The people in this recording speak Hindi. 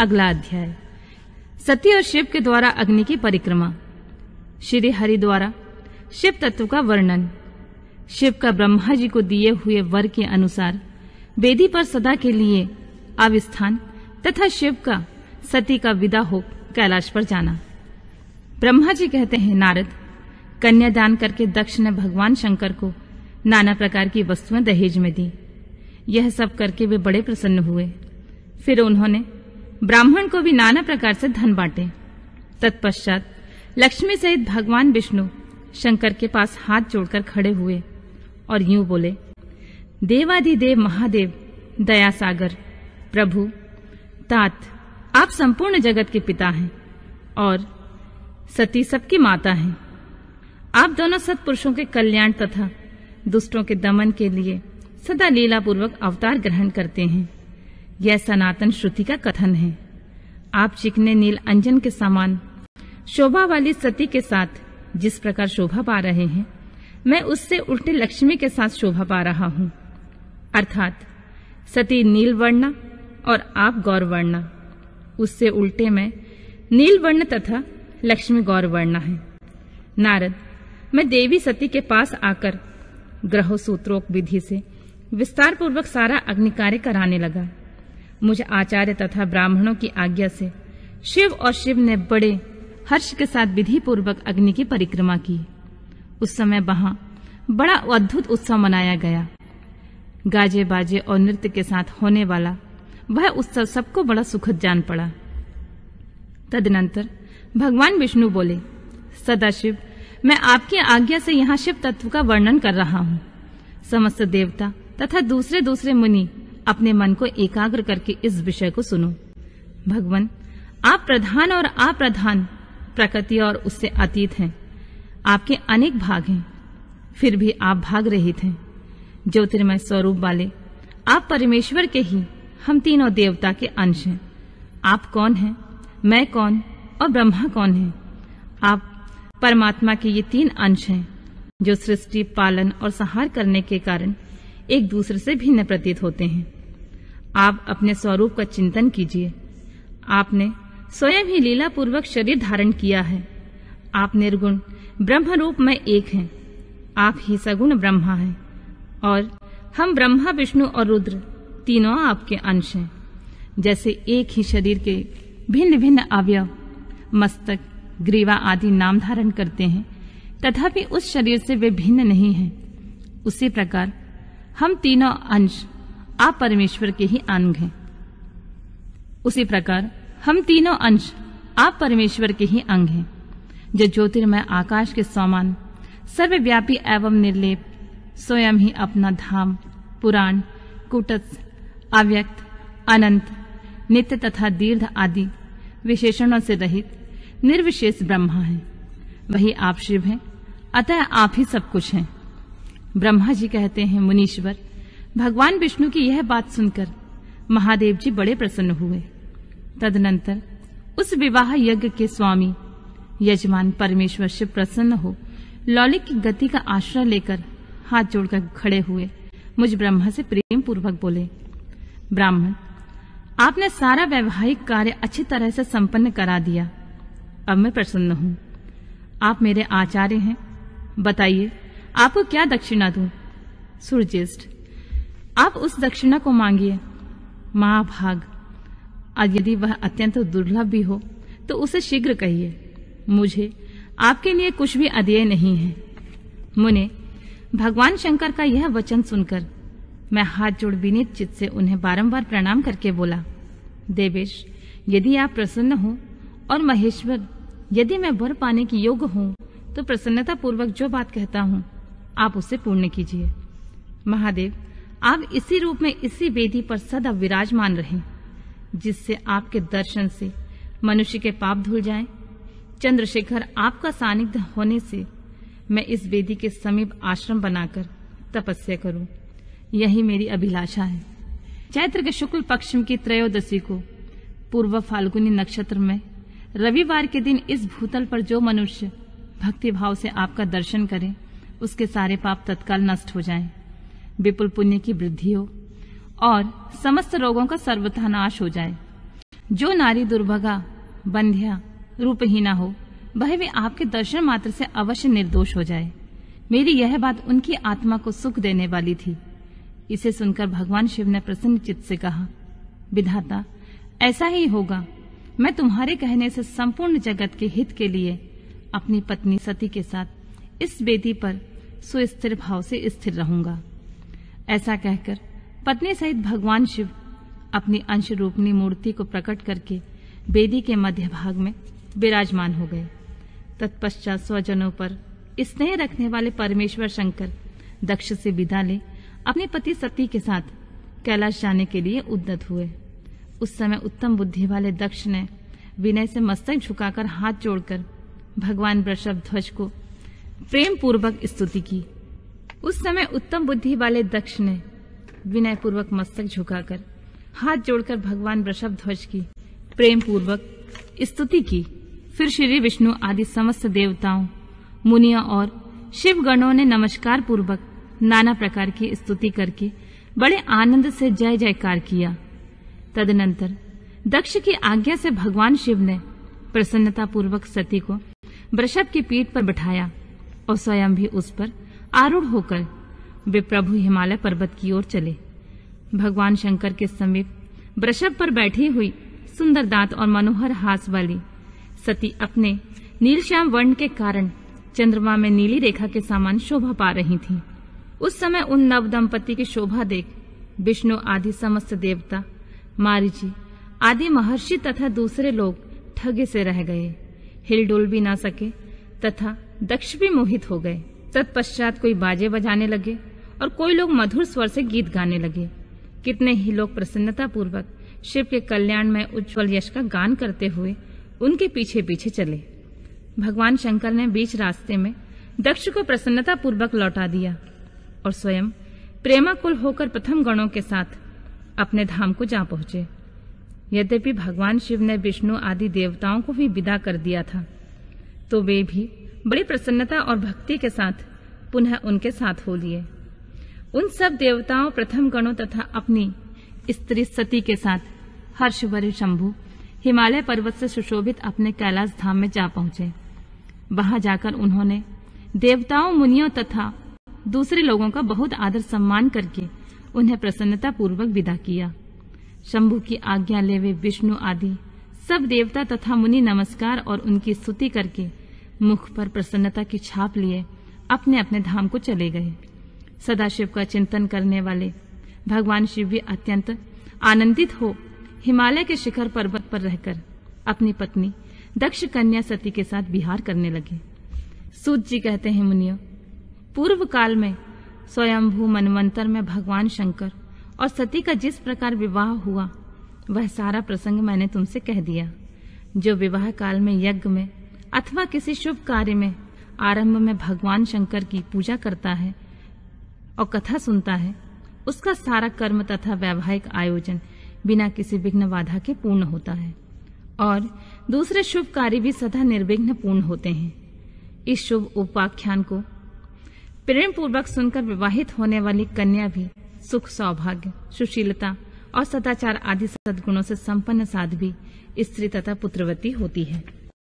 अगला अध्याय सती और शिव के द्वारा अग्नि की परिक्रमा श्री हरि द्वारा शिव तत्व का वर्णन शिव का ब्रह्मा जी को दिए हुए वर के अनुसार वेदी पर सदा के लिए अविस्थान तथा शिव का सती का विदा हो कैलाश पर जाना ब्रह्मा जी कहते हैं नारद कन्या दान करके दक्ष ने भगवान शंकर को नाना प्रकार की वस्तुएं दहेज में दी यह सब करके वे बड़े प्रसन्न हुए फिर उन्होंने ब्राह्मण को भी नाना प्रकार से धन बांटे तत्पश्चात लक्ष्मी सहित भगवान विष्णु शंकर के पास हाथ जोड़कर खड़े हुए और यूं बोले देवाधिदेव महादेव दया सागर प्रभु तात आप संपूर्ण जगत के पिता हैं और सती सबकी माता हैं आप दोनों सत्पुरुषों के कल्याण तथा दुष्टों के दमन के लिए सदा लीलापूर्वक अवतार ग्रहण करते हैं यह सनातन श्रुति का कथन है आप चिकने नील अंजन के समान शोभा वाली सती के साथ जिस प्रकार शोभा पा रहे हैं मैं उससे उल्टे लक्ष्मी के साथ शोभा पा रहा हूँ अर्थात सती नील वर्णा और आप गौर वर्णा उससे उल्टे में नील वर्ण तथा लक्ष्मी गौर वर्णा है नारद मैं देवी सती के पास आकर ग्रह सूत्रोक विधि से विस्तार पूर्वक सारा अग्निकार्य कराने लगा मुझे आचार्य तथा ब्राह्मणों की आज्ञा से शिव और शिव ने बड़े हर्ष के साथ विधि पूर्वक अग्नि की परिक्रमा की उस समय वहां बड़ा अद्भुत उत्सव मनाया गया गाजे बाजे और नृत्य के साथ होने वाला वह उत्सव सबको बड़ा सुखद जान पड़ा तदनंतर भगवान विष्णु बोले सदाशिव मैं आपकी आज्ञा से यहाँ शिव तत्व का वर्णन कर रहा हूँ समस्त देवता तथा दूसरे दूसरे मुनि अपने मन को एकाग्र करके इस विषय को सुनो भगवान आप प्रधान और अप्रधान प्रकृति और उससे अतीत हैं आपके अनेक भाग हैं फिर भी आप भाग रहित हैं ज्योतिर्मय स्वरूप वाले आप परमेश्वर के ही हम तीनों देवता के अंश हैं आप कौन हैं मैं कौन और ब्रह्मा कौन है आप परमात्मा के ये तीन अंश हैं जो सृष्टि पालन और संहार करने के कारण एक दूसरे से भिन्न प्रतीत होते हैं आप अपने स्वरूप का चिंतन कीजिए आपने स्वयं ही लीला पूर्वक शरीर धारण किया है आप निर्गुण ब्रह्म रूप में एक हैं आप ही सगुण ब्रह्मा हैं और हम ब्रह्मा विष्णु और रुद्र तीनों आपके अंश हैं जैसे एक ही शरीर के भिन्न भिन्न अवयव मस्तक ग्रीवा आदि नाम धारण करते हैं तथापि उस शरीर से वे भिन्न नहीं हैं उसी प्रकार हम तीनों अंश आप परमेश्वर के ही अंग हैं उसी प्रकार हम तीनों अंश आप परमेश्वर के ही अंग हैं जो ज्योतिर्मय आकाश के समान सर्वव्यापी एवं निर्लेप स्वयं ही अपना धाम पुराण कुटस अव्यक्त अनंत नित्य तथा दीर्घ आदि विशेषणों से रहित निर्विशेष ब्रह्मा है वही आप शिव हैं अतः आप ही सब कुछ हैं ब्रह्मा जी कहते हैं मुनीश्वर भगवान विष्णु की यह बात सुनकर महादेव जी बड़े प्रसन्न हुए तदनंतर उस विवाह यज्ञ के स्वामी यजमान परमेश्वर से प्रसन्न हो लौलिक की गति का आश्रय लेकर हाथ जोड़कर खड़े हुए मुझ ब्रह्मा से प्रेम पूर्वक बोले ब्राह्मण आपने सारा वैवाहिक कार्य अच्छी तरह से संपन्न करा दिया अब मैं प्रसन्न हूँ आप मेरे आचार्य हैं बताइए आपको क्या दक्षिणा दू सूर्य आप उस दक्षिणा को मांगिए महाभाग आज यदि वह अत्यंत दुर्लभ भी हो तो उसे शीघ्र कहिए मुझे आपके लिए कुछ भी अध्यय नहीं है मुने भगवान शंकर का यह वचन सुनकर मैं हाथ जोड़ विनीत चित्त से उन्हें बारंबार प्रणाम करके बोला देवेश यदि आप प्रसन्न हो और महेश्वर यदि मैं भर पाने की योग्य हूँ तो प्रसन्नता पूर्वक जो बात कहता हूँ आप उसे पूर्ण कीजिए महादेव आप इसी रूप में इसी वेदी पर सदा विराजमान रहें जिससे आपके दर्शन से मनुष्य के पाप धुल जाएं। चंद्रशेखर आपका सानिध्य होने से मैं इस वेदी के समीप आश्रम बनाकर तपस्या करूं यही मेरी अभिलाषा है चैत्र के शुक्ल पक्ष की त्रयोदशी को पूर्व फाल्गुनी नक्षत्र में रविवार के दिन इस भूतल पर जो मनुष्य भक्ति भाव से आपका दर्शन करे उसके सारे पाप तत्काल नष्ट हो जाएं। विपुल पुण्य की वृद्धि हो और समस्त रोगों का सर्वथा नाश हो जाए जो नारी दुर्भगा बंध्या रूपहीना हो वह भी आपके दर्शन मात्र से अवश्य निर्दोष हो जाए मेरी यह बात उनकी आत्मा को सुख देने वाली थी इसे सुनकर भगवान शिव ने प्रसन्न चित्त से कहा विधाता ऐसा ही होगा मैं तुम्हारे कहने से संपूर्ण जगत के हित के लिए अपनी पत्नी सती के साथ इस बेदी पर सुस्थिर भाव से स्थिर रहूंगा ऐसा कहकर पत्नी सहित भगवान शिव अपनी अंश रूपनी मूर्ति को प्रकट करके बेदी के मध्य भाग में विराजमान हो गए तत्पश्चात स्वजनों पर स्नेह रखने वाले परमेश्वर शंकर दक्ष से विदा ले अपने पति सती के साथ कैलाश जाने के लिए उद्दत हुए उस समय उत्तम बुद्धि वाले दक्ष ने विनय से मस्तक झुकाकर हाथ जोड़कर भगवान वृषभ ध्वज को प्रेम पूर्वक स्तुति की उस समय उत्तम बुद्धि वाले दक्ष ने विनय पूर्वक मस्तक झुकाकर हाथ जोड़कर भगवान वृषभ ध्वज की प्रेम पूर्वक स्तुति की फिर श्री विष्णु आदि समस्त देवताओं मुनिया और शिव गणों ने नमस्कार पूर्वक नाना प्रकार की स्तुति करके बड़े आनंद से जय जयकार किया तदनंतर दक्ष की आज्ञा से भगवान शिव ने प्रसन्नता पूर्वक सती को वृषभ की पीठ पर बिठाया और स्वयं भी उस पर आरूढ़ होकर वे प्रभु हिमालय पर्वत की ओर चले भगवान शंकर के समीप वृषभ पर बैठी हुई सुंदर दांत और मनोहर हास वाली सती अपने नीलश्याम वर्ण के कारण चंद्रमा में नीली रेखा के सामान शोभा पा रही थी उस समय उन नव दंपति की शोभा देख विष्णु आदि समस्त देवता मारिची आदि महर्षि तथा दूसरे लोग ठगे से रह गए हिलडुल भी ना सके तथा दक्ष भी मोहित हो गए तत्पश्चात कोई बाजे बजाने लगे और कोई लोग मधुर स्वर से गीत गाने लगे कितने ही लोग प्रसन्नता पूर्वक शिव के कल्याण में उज्जवल यश का गान करते हुए उनके पीछे पीछे चले भगवान शंकर ने बीच रास्ते में दक्ष को प्रसन्नता पूर्वक लौटा दिया और स्वयं प्रेमाकुल होकर प्रथम गणों के साथ अपने धाम को जा पहुंचे यद्यपि भगवान शिव ने विष्णु आदि देवताओं को भी विदा कर दिया था तो वे भी बड़ी प्रसन्नता और भक्ति के साथ पुनः उनके साथ हो लिए उन सब देवताओं प्रथम गणों तथा अपनी स्त्री सती के साथ हर्षवर शंभु हिमालय पर्वत से सुशोभित अपने कैलाश धाम में जा पहुंचे वहां जाकर उन्होंने देवताओं मुनियों तथा दूसरे लोगों का बहुत आदर सम्मान करके उन्हें प्रसन्नता पूर्वक विदा किया शंभु की आज्ञा ले विष्णु आदि सब देवता तथा मुनि नमस्कार और उनकी स्तुति करके मुख पर प्रसन्नता की छाप लिए अपने अपने धाम को चले गए सदाशिव का चिंतन करने वाले भगवान शिव भी अत्यंत आनंदित हो हिमालय के शिखर पर्वत पर रहकर अपनी पत्नी दक्ष कन्या सती के साथ बिहार करने लगे सूत जी कहते हैं मुनियो पूर्व काल में स्वयंभू मनवंतर में भगवान शंकर और सती का जिस प्रकार विवाह हुआ वह सारा प्रसंग मैंने तुमसे कह दिया जो विवाह काल में यज्ञ में अथवा किसी शुभ कार्य में आरंभ में भगवान शंकर की पूजा करता है और कथा सुनता है उसका सारा कर्म तथा वैवाहिक आयोजन बिना किसी विघ्न बाधा के पूर्ण होता है और दूसरे शुभ कार्य भी सदा निर्विघ्न पूर्ण होते हैं इस शुभ उपाख्यान को प्रेम पूर्वक सुनकर विवाहित होने वाली कन्या भी सुख सौभाग्य सुशीलता और सदाचार आदि सद्गुणों से संपन्न साधवी स्त्री तथा पुत्रवती होती है